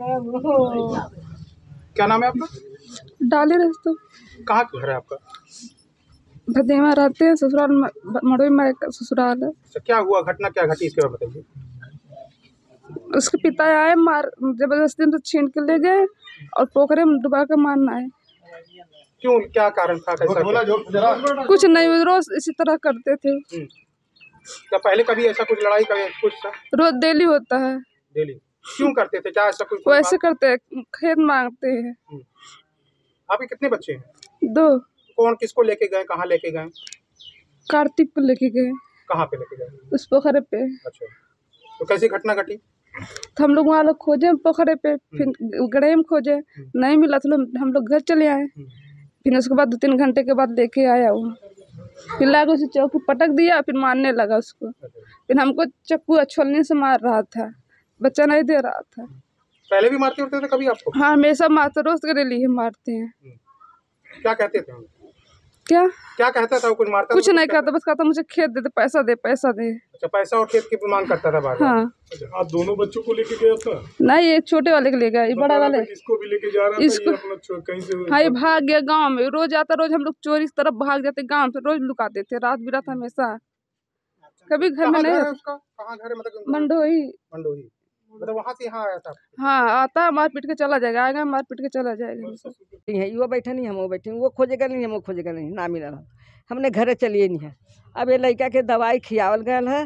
क्या नाम है आपका डाली रस्तो कहाँ घर है आपका भदेवा रहते हैं ससुराल मड़ोई माई का ससुराल है तो क्या हुआ घटना क्या घटी इसके बारे में बताइए उसके पिता आए मार जबरदस्ती उनसे छीन के ले गए और पोखरे में डुबा के मारना है क्यों क्या कारण था कैसा कुछ नहीं रोज इसी तरह करते थे हम्म। क्या पहले कभी ऐसा कुछ लड़ाई कभी कुछ था रोज डेली होता है डेली क्यों करते थे क्या ऐसा कुछ वैसे करते हैं खेत मांगते हैं हम्म। आपके कितने बच्चे हैं दो कौन किसको लेके गए कहाँ लेके गए कार्तिक को लेके गए कहाँ पे लेके गए उस पोखरे पे अच्छा तो कैसी घटना घटी तो हम लोग वहाँ लोग खोजे पोखरे पे हम्म। फिर गड़े में खोजे हम्म। नहीं मिला तो हम लोग घर चले आए फिर उसके बाद दो तीन घंटे के बाद लेके आया वो फिर लाकर उसे चौकी पटक दिया फिर मारने लगा उसको अच्छा। फिर हमको चक्कू अछोलने से मार रहा था बच्चा नहीं दे रहा था पहले भी मारते होते थे कभी आपको हाँ हमेशा मारते रोज के लिए मारते हैं हम्म। क्या कहते थे क्या क्या कहता था वो कुछ मारता कुछ नहीं करता बस कहता मुझे खेत दे दे पैसा दे पैसा दे अच्छा पैसा और खेत की मांग करता था बार हाँ अच्छा, आप दोनों बच्चों को लेके गया था नहीं ये छोटे वाले के ले गया ये तो बड़ा वाले इसको भी लेके जा रहा इसको कहीं से हाँ ये मतलब भाग गया गांव में रोज आता रोज हम लोग चोरी तरफ भाग जाते गाँव से रोज लुकाते थे रात बिरात हमेशा कभी घर में नहीं मतलब मंडोही मंडोही मतलब वहाँ से हाँ आता है मार पीट के चला जाएगा आएगा मार पीट के चला जाएगा वो बैठे नहीं हम वो बैठे वो खोजेगा नहीं हम वो खोजेगा नहीं ना मिला हमने घर चलिए नहीं है अब ये लड़का के दवाई खियावल गया है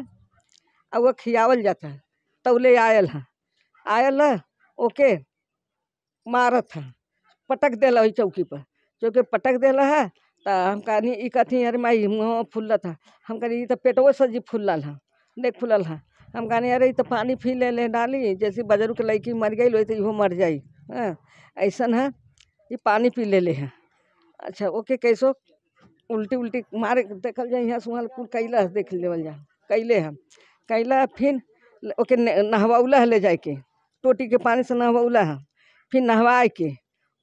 अब वो खियावल जाता है तौले तो आयल है आयल है ओके मारत है पटक दिल वही चौकी पर चौकी पटक दिल है तो हम कहानी कथी अरे माई मुँह फुलत है हम कहीं तो पेटवो सजी फुलल है नहीं फुलल है हम कहने अरे तो पानी फिर ले ले डाली जैसे बजरू के लड़की मर गई तो इो मर जाई हाँ ऐसा है ये पानी पी ले ले है अच्छा ओके कैसो उल्टी उल्टी मार देखल जाए यहाँ सुहाल कुल कैला देख लेवल जा कैले हम कैला फिर ओके नहवाउला ले जाए के टोटी के पानी से नहवाउला है फिर नहवा के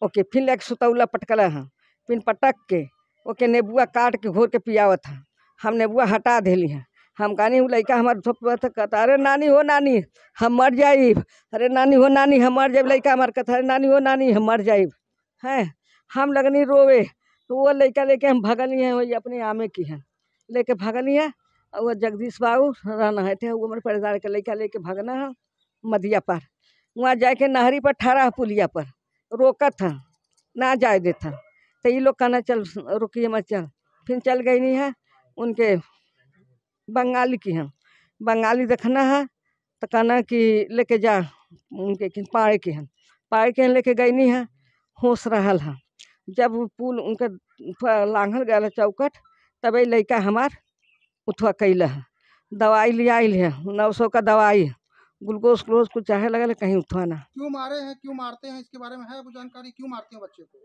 ओके फिर लेके सुतौला पटकला है फिर पटक के ओके नेबुआ काट के घोर के पियावत है हम नेबुआ हटा दिली है हम कहानी लड़का हमारे कहता अरे नानी हो नानी हम मर जाए अरे नानी हो नानी हम मर जाए लड़का हमारे कहता अरे नानी हो नानी हम मर जाए हैं हम लगनी रोवे तो वो लड़का लेके हम भगनी हैं वही अपने आमे की हैं लेके भगलिए हैं और वो जगदीश बाबू रहना है थे वो हमारे परिवार के लड़का लेके भगना है मदिया पर वहाँ जाके नहरी पर ठहरा पुलिया पर रोका था ना जाए देता तो ये लोग कहना चल रुकी मत चल फिर चल गई नहीं है उनके बंगाली की हैं बंगाली देखना है तो कहना कि लेके जा उनके पाए के हैं पाए के लेके गई नहीं है होश रहा है जब पुल उनके लांघल गया चौकट तब ये लड़का हमार उठवा कैल है दवाई ले आई है नौ सौ का दवाई ग्लूकोज ग्लूकोज कुछ चाहे लगे कहीं उठवाना क्यों मारे हैं क्यों मारते हैं इसके बारे में है वो जानकारी क्यों मारते हैं बच्चे को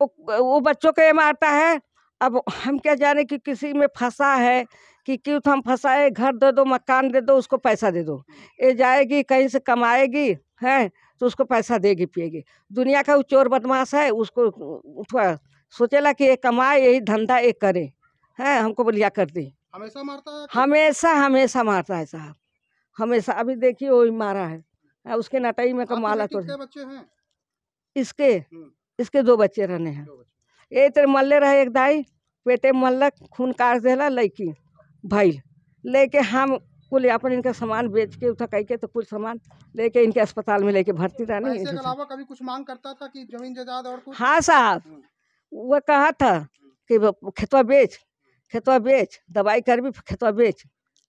वो, वो बच्चों को ये मारता है अब हम क्या जाने कि किसी में फंसा है कि क्यों तो हम फंसाए घर दे दो मकान दे दो उसको पैसा दे दो ये जाएगी कहीं से कमाएगी हैं तो उसको पैसा देगी पिएगी दुनिया का वो चोर बदमाश है उसको थोड़ा सोचेला कि ये कमाए यही धंधा ये करे हैं हमको बलिया कर दी हमेशा मारता है हमेशा हमेशा मारता है साहब हमेशा अभी देखिए ही मारा है उसके नटाई में कमाला तो इसके हम्म। इसके दो बच्चे रहने हैं ये तो मल्ले रहे एक दाई पेटे मल्लक खून काट देला लैकी भैल लेके हम कुल अपन इनका सामान बेच के उठा कह के तो कुल सामान लेके इनके अस्पताल में लेके भर्ती रहने कभी कुछ मांग करता था कि जमीन जायदाद और कुछ हाँ साहब वो कहा था कि खेतवा बेच खेतवा बेच दवाई कर भी खेतवा बेच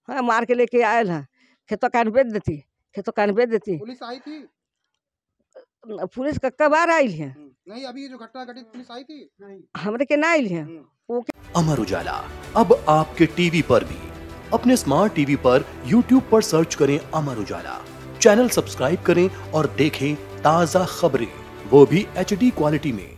हाँ मार के लेके आयल है खेतवा कान बेच देती खेतवा कान बेच देती पुलिस आई थी मतलब पुलिस का कब आ रही है हम्म, नहीं अभी ये जो घटना घटित पुलिस आई थी हमरे के ना आई है हम्म। अमर उजाला अब आपके टीवी पर भी अपने स्मार्ट टीवी पर यूट्यूब पर सर्च करें अमर उजाला चैनल सब्सक्राइब करें और देखें ताज़ा खबरें वो भी एच क्वालिटी में